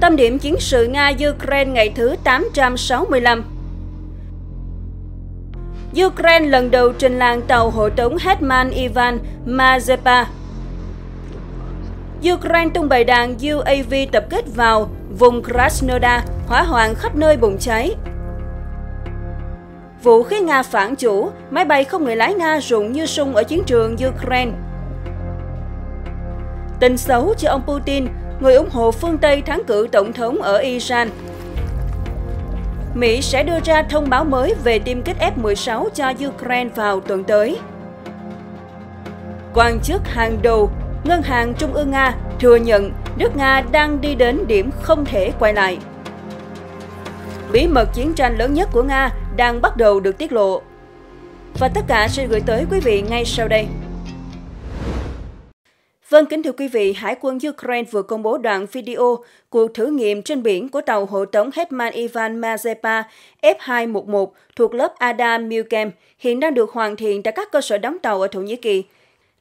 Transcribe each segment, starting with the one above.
tâm điểm chiến sự Nga-Ukraine ngày thứ 865. Ukraine lần đầu trình làng tàu hộ tống Hetman Ivan Mazepa. Ukraine tung bày đàn UAV tập kết vào vùng Krasnodar, hỏa hoạn khắp nơi bùng cháy. Vũ khí Nga phản chủ, máy bay không người lái Nga rụng như sung ở chiến trường Ukraine. Tình xấu cho ông Putin, người ủng hộ phương Tây thắng cử tổng thống ở Iran. Mỹ sẽ đưa ra thông báo mới về tiêm kích F-16 cho Ukraine vào tuần tới. Quan chức hàng đầu, Ngân hàng Trung ương Nga thừa nhận nước Nga đang đi đến điểm không thể quay lại. Bí mật chiến tranh lớn nhất của Nga đang bắt đầu được tiết lộ. Và tất cả sẽ gửi tới quý vị ngay sau đây. Vâng, kính thưa quý vị, Hải quân Ukraine vừa công bố đoạn video cuộc thử nghiệm trên biển của tàu hộ tống Hetman Ivan Mazepa F211 thuộc lớp Adam Milkem hiện đang được hoàn thiện tại các cơ sở đóng tàu ở Thổ Nhĩ Kỳ.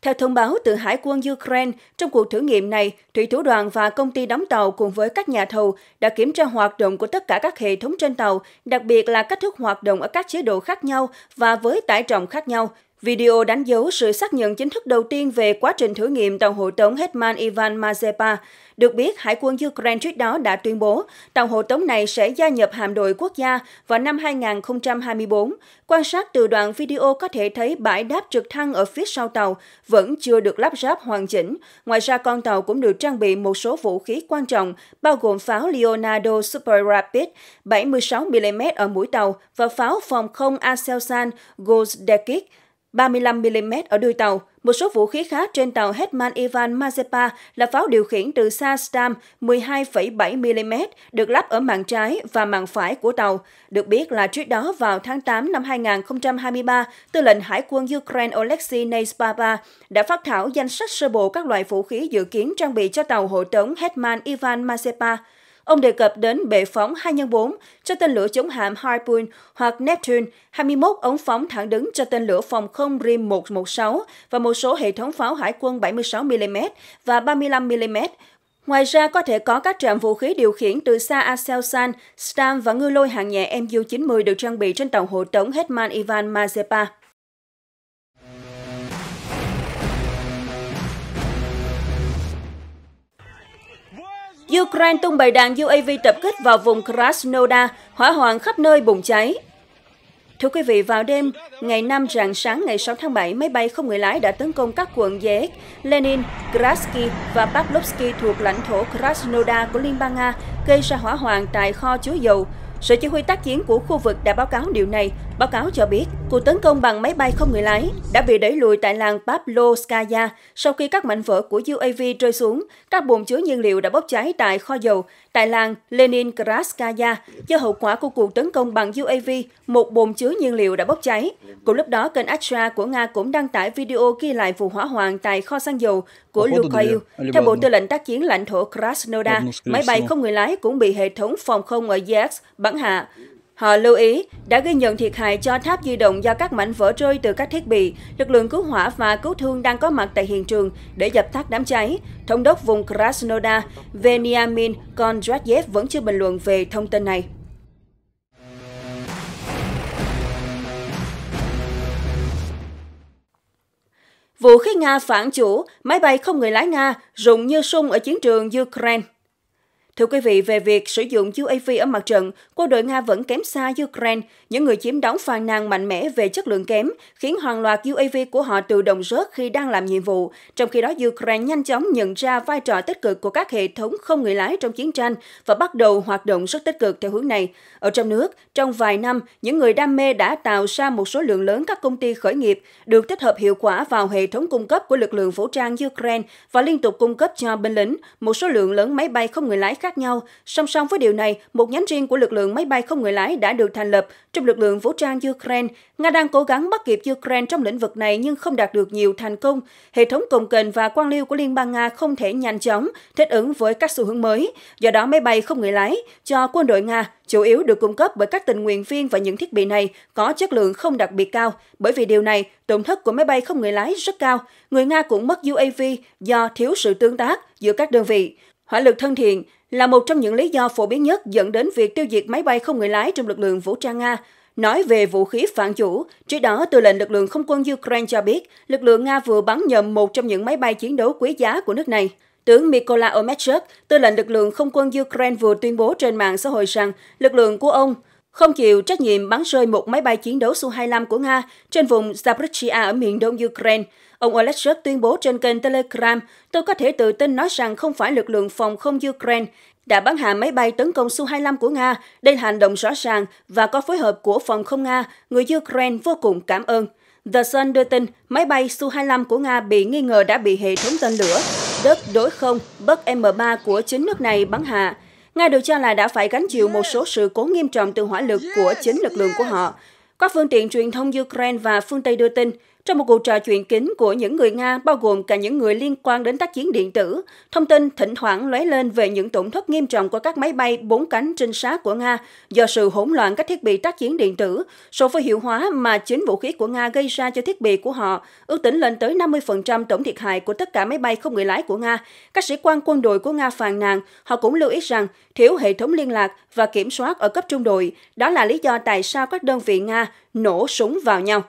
Theo thông báo từ Hải quân Ukraine, trong cuộc thử nghiệm này, thủy thủ đoàn và công ty đóng tàu cùng với các nhà thầu đã kiểm tra hoạt động của tất cả các hệ thống trên tàu, đặc biệt là cách thức hoạt động ở các chế độ khác nhau và với tải trọng khác nhau, Video đánh dấu sự xác nhận chính thức đầu tiên về quá trình thử nghiệm tàu hộ tống Hetman Ivan Mazepa. Được biết, Hải quân Ukraine trước đó đã tuyên bố tàu hộ tống này sẽ gia nhập hạm đội quốc gia vào năm 2024. Quan sát từ đoạn video có thể thấy bãi đáp trực thăng ở phía sau tàu vẫn chưa được lắp ráp hoàn chỉnh. Ngoài ra, con tàu cũng được trang bị một số vũ khí quan trọng, bao gồm pháo Leonardo Super Rapid 76mm ở mũi tàu và pháo phòng không Aselsan Gozdekik 35mm ở đuôi tàu. Một số vũ khí khác trên tàu Hetman Ivan Mazepa là pháo điều khiển từ xa Stam 12,7mm được lắp ở mạn trái và mạn phải của tàu. Được biết là trước đó vào tháng 8 năm 2023, Tư lệnh Hải quân Ukraine Oleksiy Neispapa đã phát thảo danh sách sơ bộ các loại vũ khí dự kiến trang bị cho tàu hộ tống Hetman Ivan Mazepa. Ông đề cập đến bệ phóng 2 x 4 cho tên lửa chống hạm Harpoon hoặc Neptune, 21 ống phóng thẳng đứng cho tên lửa phòng không RIM 116 và một số hệ thống pháo hải quân 76mm và 35mm. Ngoài ra, có thể có các trạm vũ khí điều khiển từ xa Aselsan, Stam và ngư lôi hạng nhẹ MU-90 được trang bị trên tàu hộ tống Hetman Ivan Mazepa. Ukraine tung bày đạn UAV tập kích vào vùng Krasnodar, hỏa hoạn khắp nơi bùng cháy. Thưa quý vị, vào đêm, ngày 5 rạng sáng ngày 6 tháng 7, máy bay không người lái đã tấn công các quận Yek, Lenin, Krasky và Pavlovsky thuộc lãnh thổ Krasnodar của Liên bang Nga, gây ra hỏa hoạn tại kho chứa dầu. Sở chỉ huy tác chiến của khu vực đã báo cáo điều này, báo cáo cho biết Cuộc tấn công bằng máy bay không người lái đã bị đẩy lùi tại làng Pavlovskaya sau khi các mảnh vỡ của UAV rơi xuống. Các bồn chứa nhiên liệu đã bốc cháy tại kho dầu tại làng Leningradskaya do hậu quả của cuộc tấn công bằng UAV, một bồn chứa nhiên liệu đã bốc cháy. Cùng lúc đó, kênh Astra của Nga cũng đăng tải video ghi lại vụ hỏa hoạn tại kho xăng dầu của Lukoil. Theo Bộ Tư lệnh tác chiến lãnh thổ Krasnodar, máy bay không người lái cũng bị hệ thống phòng không ở Yaks bắn hạ. Họ lưu ý đã ghi nhận thiệt hại cho tháp di động do các mảnh vỡ rơi từ các thiết bị. Lực lượng cứu hỏa và cứu thương đang có mặt tại hiện trường để dập tắt đám cháy. Thống đốc vùng Krasnodar Veniamin Kondratyev vẫn chưa bình luận về thông tin này. Vũ khí Nga phản chủ, máy bay không người lái Nga rụng như sung ở chiến trường Ukraine. Thưa quý vị, về việc sử dụng UAV ở mặt trận, quân đội Nga vẫn kém xa Ukraine. Những người chiếm đóng phàn nàn mạnh mẽ về chất lượng kém, khiến hàng loạt UAV của họ tự động rớt khi đang làm nhiệm vụ. Trong khi đó, Ukraine nhanh chóng nhận ra vai trò tích cực của các hệ thống không người lái trong chiến tranh và bắt đầu hoạt động rất tích cực theo hướng này. Ở trong nước, trong vài năm, những người đam mê đã tạo ra một số lượng lớn các công ty khởi nghiệp được tích hợp hiệu quả vào hệ thống cung cấp của lực lượng vũ trang Ukraine và liên tục cung cấp cho binh lính một số lượng lớn máy bay không người lái khác khác nhau. Song song với điều này, một nhánh riêng của lực lượng máy bay không người lái đã được thành lập trong lực lượng vũ trang Ukraine. Nga đang cố gắng bắt kịp Ukraine trong lĩnh vực này nhưng không đạt được nhiều thành công. Hệ thống cồng kềnh và quan liêu của Liên bang Nga không thể nhanh chóng thích ứng với các xu hướng mới. Do đó, máy bay không người lái cho quân đội Nga chủ yếu được cung cấp bởi các tình nguyện viên và những thiết bị này có chất lượng không đặc biệt cao. Bởi vì điều này, tổn thất của máy bay không người lái rất cao. Người Nga cũng mất UAV do thiếu sự tương tác giữa các đơn vị. Hỏa lực thân thiện là một trong những lý do phổ biến nhất dẫn đến việc tiêu diệt máy bay không người lái trong lực lượng vũ trang Nga. Nói về vũ khí phản chủ, trước đó tư lệnh lực lượng không quân Ukraine cho biết lực lượng Nga vừa bắn nhầm một trong những máy bay chiến đấu quý giá của nước này. Tướng Mykola Omechuk, tư lệnh lực lượng không quân Ukraine vừa tuyên bố trên mạng xã hội rằng lực lượng của ông không chịu trách nhiệm bắn rơi một máy bay chiến đấu Su-25 của Nga trên vùng Zaporizhia ở miền đông Ukraine. Ông Oleshchuk tuyên bố trên kênh Telegram, tôi có thể tự tin nói rằng không phải lực lượng phòng không Ukraine đã bắn hạ máy bay tấn công Su-25 của Nga. Đây là hành động rõ ràng và có phối hợp của phòng không Nga, người Ukraine vô cùng cảm ơn. The Sun đưa tin, máy bay Su-25 của Nga bị nghi ngờ đã bị hệ thống tên lửa đất đối không bất M3 của chính nước này bắn hạ. Nga được cho là đã phải gánh chịu một số sự cố nghiêm trọng từ hỏa lực của chính lực lượng của họ. Các phương tiện truyền thông Ukraine và phương Tây đưa tin, trong một cuộc trò chuyện kín của những người Nga bao gồm cả những người liên quan đến tác chiến điện tử, thông tin thỉnh thoảng lóe lên về những tổn thất nghiêm trọng của các máy bay bốn cánh trinh sát của Nga do sự hỗn loạn các thiết bị tác chiến điện tử, số vô hiệu hóa mà chính vũ khí của Nga gây ra cho thiết bị của họ, ước tính lên tới 50% tổng thiệt hại của tất cả máy bay không người lái của Nga. Các sĩ quan quân đội của Nga phàn nàn, họ cũng lưu ý rằng thiếu hệ thống liên lạc và kiểm soát ở cấp trung đội, đó là lý do tại sao các đơn vị Nga nổ súng vào nhau.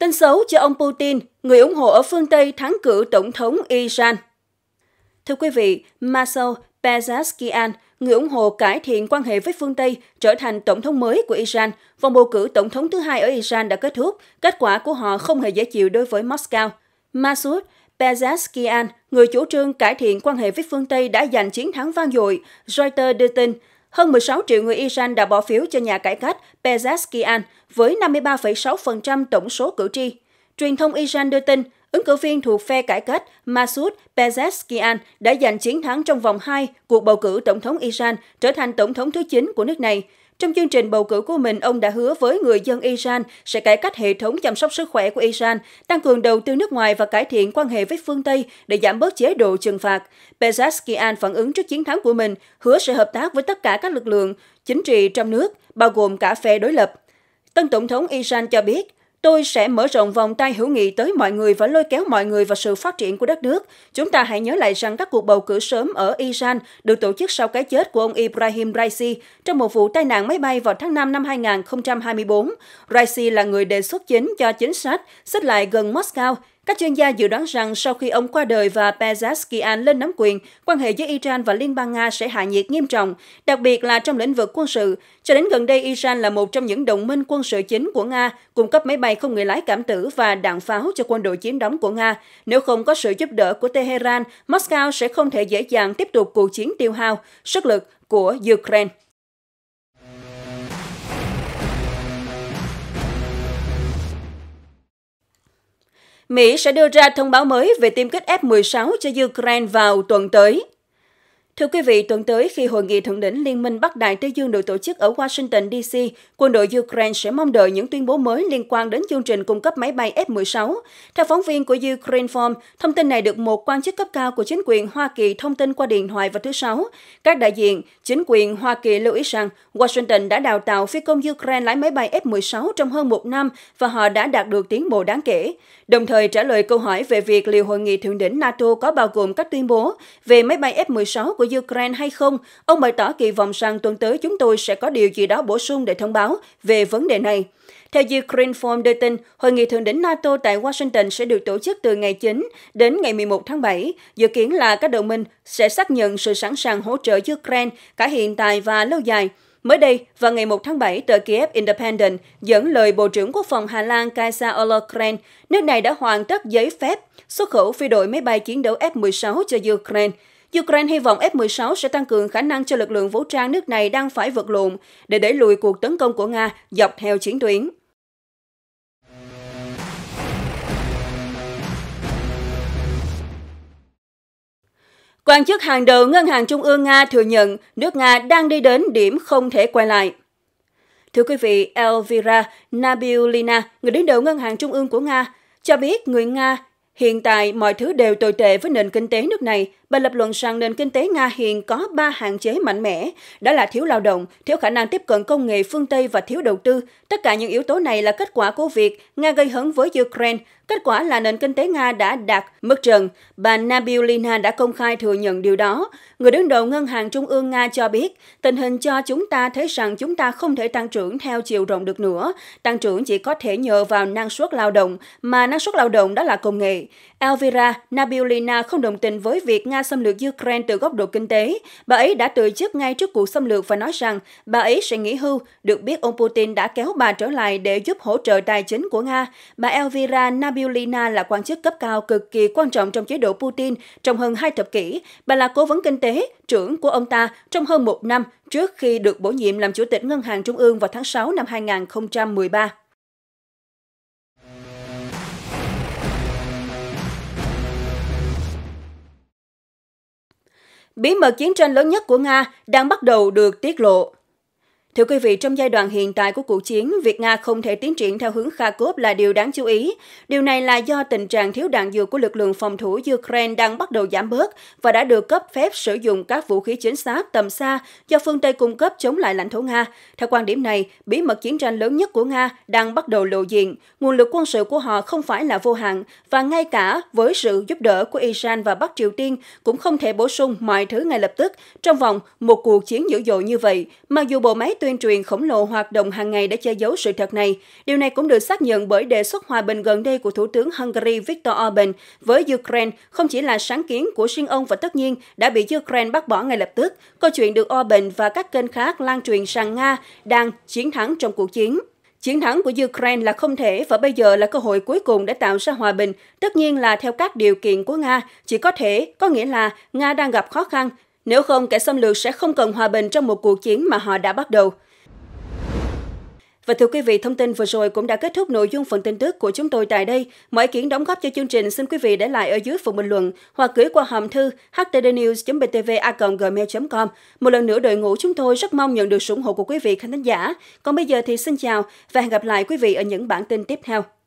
Tin xấu cho ông Putin, người ủng hộ ở phương Tây thắng cử tổng thống Iran. Thưa quý vị, Marcel Pezeskian, người ủng hộ cải thiện quan hệ với phương Tây, trở thành tổng thống mới của Iran. Vòng bầu cử tổng thống thứ hai ở Iran đã kết thúc, kết quả của họ không hề dễ chịu đối với Moscow. Masoud Pezeskian, người chủ trương cải thiện quan hệ với phương Tây đã giành chiến thắng vang dội, Reuters đưa tin hơn 16 triệu người Iran đã bỏ phiếu cho nhà cải cách Pezeskian với 53,6% tổng số cử tri. Truyền thông Iran đưa tin, ứng cử viên thuộc phe cải cách Masoud Pezeskian đã giành chiến thắng trong vòng 2 cuộc bầu cử tổng thống Iran trở thành tổng thống thứ 9 của nước này trong chương trình bầu cử của mình, ông đã hứa với người dân Iran sẽ cải cách hệ thống chăm sóc sức khỏe của Iran, tăng cường đầu tư nước ngoài và cải thiện quan hệ với phương Tây để giảm bớt chế độ trừng phạt. Pezeshkian phản ứng trước chiến thắng của mình, hứa sẽ hợp tác với tất cả các lực lượng chính trị trong nước, bao gồm cả phe đối lập. Tân Tổng thống Iran cho biết, Tôi sẽ mở rộng vòng tay hữu nghị tới mọi người và lôi kéo mọi người vào sự phát triển của đất nước. Chúng ta hãy nhớ lại rằng các cuộc bầu cử sớm ở Iran được tổ chức sau cái chết của ông Ibrahim Raisi trong một vụ tai nạn máy bay vào tháng 5 năm 2024. Raisi là người đề xuất chính cho chính sách xích lại gần Moscow các chuyên gia dự đoán rằng sau khi ông qua đời và Pezeshkian lên nắm quyền, quan hệ giữa Iran và Liên bang Nga sẽ hạ nhiệt nghiêm trọng, đặc biệt là trong lĩnh vực quân sự. Cho đến gần đây, Iran là một trong những đồng minh quân sự chính của Nga, cung cấp máy bay không người lái cảm tử và đạn pháo cho quân đội chiếm đóng của Nga. Nếu không có sự giúp đỡ của Tehran, Moscow sẽ không thể dễ dàng tiếp tục cuộc chiến tiêu hao sức lực của Ukraine. Mỹ sẽ đưa ra thông báo mới về tiêm kích F-16 cho Ukraine vào tuần tới. Thưa quý vị, tuần tới khi hội nghị thượng đỉnh Liên minh Bắc Đại Tây Dương được tổ chức ở Washington DC, quân đội Ukraine sẽ mong đợi những tuyên bố mới liên quan đến chương trình cung cấp máy bay F-16. Theo phóng viên của Ukraine Form, thông tin này được một quan chức cấp cao của chính quyền Hoa Kỳ thông tin qua điện thoại vào thứ Sáu. Các đại diện, chính quyền Hoa Kỳ lưu ý rằng Washington đã đào tạo phi công Ukraine lái máy bay F-16 trong hơn một năm và họ đã đạt được tiến bộ đáng kể. Đồng thời trả lời câu hỏi về việc liệu hội nghị thượng đỉnh NATO có bao gồm các tuyên bố về máy bay F-16 của Ukraine hay không, ông bày tỏ kỳ vọng rằng tuần tới chúng tôi sẽ có điều gì đó bổ sung để thông báo về vấn đề này. Theo Ukraine Form đưa tin, hội nghị thượng đỉnh NATO tại Washington sẽ được tổ chức từ ngày 9 đến ngày 11 tháng 7. Dự kiến là các đồng minh sẽ xác nhận sự sẵn sàng hỗ trợ Ukraine cả hiện tại và lâu dài. Mới đây, vào ngày 1 tháng 7, tờ Kiev Independent dẫn lời Bộ trưởng Quốc phòng Hà Lan Kaisa Olokren, nước này đã hoàn tất giấy phép xuất khẩu phi đội máy bay chiến đấu F-16 cho Ukraine. Ukraine hy vọng F-16 sẽ tăng cường khả năng cho lực lượng vũ trang nước này đang phải vật lộn để đẩy lùi cuộc tấn công của Nga dọc theo chiến tuyến. Quan chức hàng đầu Ngân hàng Trung ương Nga thừa nhận nước Nga đang đi đến điểm không thể quay lại. Thưa quý vị, Elvira Nabiulina, người đứng đầu Ngân hàng Trung ương của Nga, cho biết người Nga Hiện tại, mọi thứ đều tồi tệ với nền kinh tế nước này. Bà lập luận rằng nền kinh tế Nga hiện có ba hạn chế mạnh mẽ, đó là thiếu lao động, thiếu khả năng tiếp cận công nghệ phương Tây và thiếu đầu tư. Tất cả những yếu tố này là kết quả của việc Nga gây hấn với Ukraine. Kết quả là nền kinh tế Nga đã đạt mức trần. Bà Nabiulina đã công khai thừa nhận điều đó. Người đứng đầu Ngân hàng Trung ương Nga cho biết, tình hình cho chúng ta thấy rằng chúng ta không thể tăng trưởng theo chiều rộng được nữa. Tăng trưởng chỉ có thể nhờ vào năng suất lao động, mà năng suất lao động đó là công nghệ. Elvira Nabiulina không đồng tình với việc Nga xâm lược Ukraine từ góc độ kinh tế. Bà ấy đã từ chức ngay trước cuộc xâm lược và nói rằng bà ấy sẽ nghỉ hưu. Được biết, ông Putin đã kéo bà trở lại để giúp hỗ trợ tài chính của Nga. Bà Elvira Nabiulina là quan chức cấp cao cực kỳ quan trọng trong chế độ Putin trong hơn hai thập kỷ. Bà là cố vấn kinh tế, trưởng của ông ta trong hơn một năm trước khi được bổ nhiệm làm Chủ tịch Ngân hàng Trung ương vào tháng 6 năm 2013. Bí mật chiến tranh lớn nhất của Nga đang bắt đầu được tiết lộ. Thưa quý vị, trong giai đoạn hiện tại của cuộc chiến, việc Nga không thể tiến triển theo hướng Kharkov là điều đáng chú ý. Điều này là do tình trạng thiếu đạn dược của lực lượng phòng thủ Ukraine đang bắt đầu giảm bớt và đã được cấp phép sử dụng các vũ khí chính xác tầm xa do phương Tây cung cấp chống lại lãnh thổ Nga. Theo quan điểm này, bí mật chiến tranh lớn nhất của Nga đang bắt đầu lộ diện. Nguồn lực quân sự của họ không phải là vô hạn và ngay cả với sự giúp đỡ của Iran và Bắc Triều Tiên cũng không thể bổ sung mọi thứ ngay lập tức trong vòng một cuộc chiến dữ dội như vậy. Mặc dù bộ máy tuyên truyền khổng lồ hoạt động hàng ngày để che giấu sự thật này. Điều này cũng được xác nhận bởi đề xuất hòa bình gần đây của Thủ tướng Hungary Viktor Orbán với Ukraine không chỉ là sáng kiến của riêng ông và tất nhiên đã bị Ukraine bác bỏ ngay lập tức. Câu chuyện được Orbán và các kênh khác lan truyền rằng Nga đang chiến thắng trong cuộc chiến. Chiến thắng của Ukraine là không thể và bây giờ là cơ hội cuối cùng để tạo ra hòa bình. Tất nhiên là theo các điều kiện của Nga, chỉ có thể, có nghĩa là Nga đang gặp khó khăn, nếu không, kẻ xâm lược sẽ không cần hòa bình trong một cuộc chiến mà họ đã bắt đầu. Và thưa quý vị, thông tin vừa rồi cũng đã kết thúc nội dung phần tin tức của chúng tôi tại đây. Mọi ý kiến đóng góp cho chương trình xin quý vị để lại ở dưới phần bình luận hoặc gửi qua hòm thư htdnews.btva.gmail.com. Một lần nữa đội ngũ chúng tôi rất mong nhận được sự ủng hộ của quý vị khán giả. Còn bây giờ thì xin chào và hẹn gặp lại quý vị ở những bản tin tiếp theo.